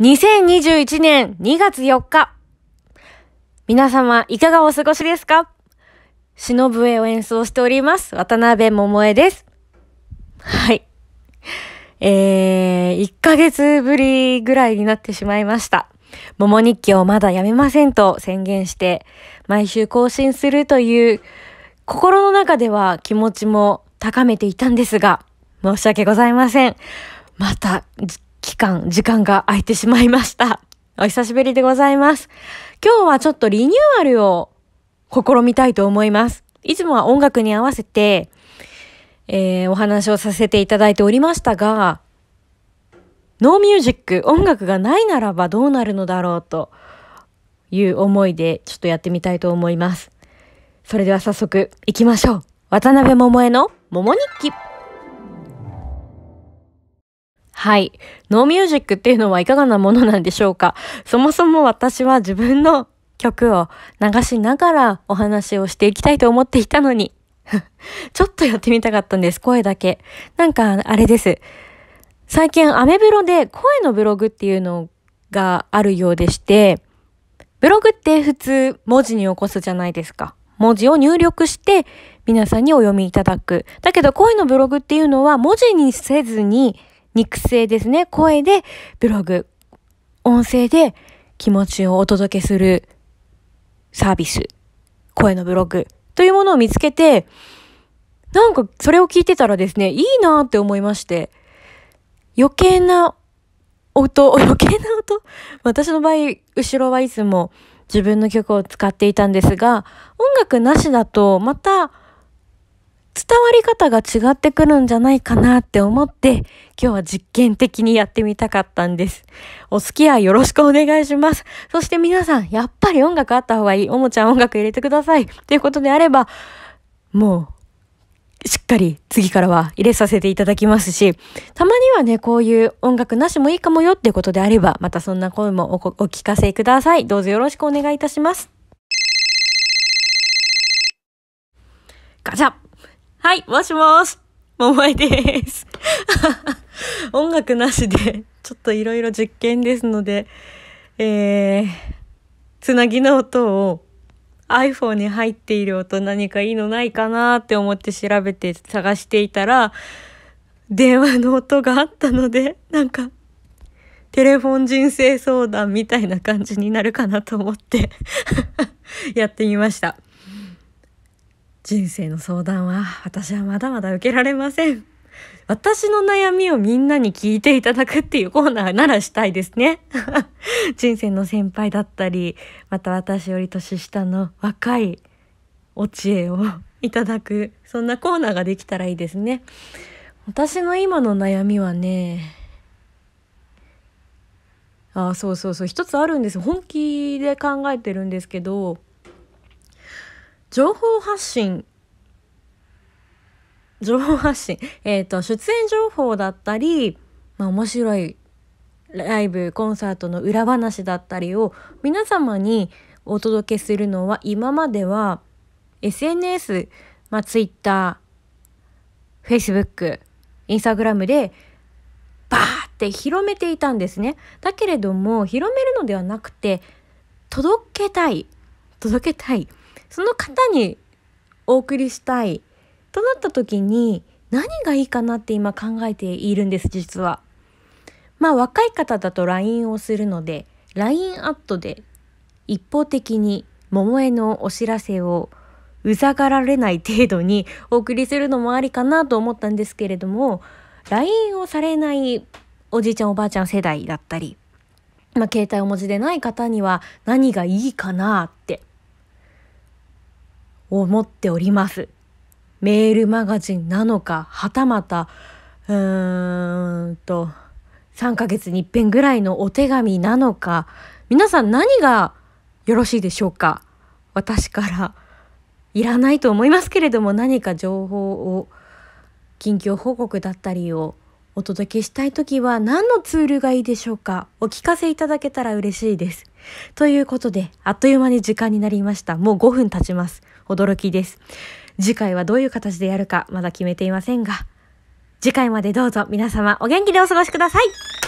2021年2月4日。皆様、いかがお過ごしですか忍笛を演奏しております。渡辺桃江です。はい。えー、1ヶ月ぶりぐらいになってしまいました。桃日記をまだやめませんと宣言して、毎週更新するという、心の中では気持ちも高めていたんですが、申し訳ございません。また、間、時間が空いてしまいました。お久しぶりでございます。今日はちょっとリニューアルを試みたいと思います。いつもは音楽に合わせて、えー、お話をさせていただいておりましたが、ノーミュージック、音楽がないならばどうなるのだろうという思いでちょっとやってみたいと思います。それでは早速行きましょう。渡辺桃江の桃日記。はい。ノーミュージックっていうのはいかがなものなんでしょうかそもそも私は自分の曲を流しながらお話をしていきたいと思っていたのに、ちょっとやってみたかったんです、声だけ。なんか、あれです。最近、アメブロで声のブログっていうのがあるようでして、ブログって普通文字に起こすじゃないですか。文字を入力して皆さんにお読みいただく。だけど声のブログっていうのは文字にせずに肉声ですね、声でブログ、音声で気持ちをお届けするサービス、声のブログというものを見つけて、なんかそれを聞いてたらですね、いいなって思いまして、余計な音、余計な音私の場合、後ろはいつも自分の曲を使っていたんですが、音楽なしだとまた伝わり方が違ってくるんじゃないかなって思って、今日は実験的にやってみたかったんです。お付き合いよろしくお願いします。そして皆さん、やっぱり音楽あった方がいい。おもちゃん音楽入れてください。ということであれば、もう、しっかり次からは入れさせていただきますし、たまにはね、こういう音楽なしもいいかもよってことであれば、またそんな声もおお聞かせください。どうぞよろしくお願いいたします。ガチャはい、もしもし、ももえです。音楽なしで、ちょっといろいろ実験ですので、えー、つなぎの音を iPhone に入っている音何かいいのないかなって思って調べて探していたら、電話の音があったので、なんか、テレフォン人生相談みたいな感じになるかなと思って やってみました。人生の相談は私はまだまだ受けられません。私の悩みをみんなに聞いていただくっていうコーナーならしたいですね。人生の先輩だったり、また私より年下の若いお知恵をいただく、そんなコーナーができたらいいですね。私の今の悩みはね、あそうそうそう一つあるんです本気で考えてるんですけど情報発信情報発信、えっ、ー、と出演情報だったり、まあ、面白いライブコンサートの裏話だったりを皆様にお届けするのは今までは SNS、まあ、Twitter、Facebook、Instagram でバーって広めていたんですね。だけれども広めるのではなくて届けたい届けたい。その方にお送りしたいとなった時に何がいいかなって今考えているんです実は。まあ若い方だと LINE をするので LINE アットで一方的に桃江のお知らせをうざがられない程度にお送りするのもありかなと思ったんですけれども LINE をされないおじいちゃんおばあちゃん世代だったり、まあ、携帯お持ちでない方には何がいいかなって思っております。メールマガジンなのか、はたまた、うーんと、3ヶ月に一遍ぐらいのお手紙なのか、皆さん何がよろしいでしょうか私からいらないと思いますけれども何か情報を近況報告だったりをお届けしたい時は何のツールがいいでしょうかお聞かせいただけたら嬉しいです。ということであっという間に時間になりました。もう5分経ちます。驚きです。次回はどういう形でやるかまだ決めていませんが、次回までどうぞ皆様お元気でお過ごしください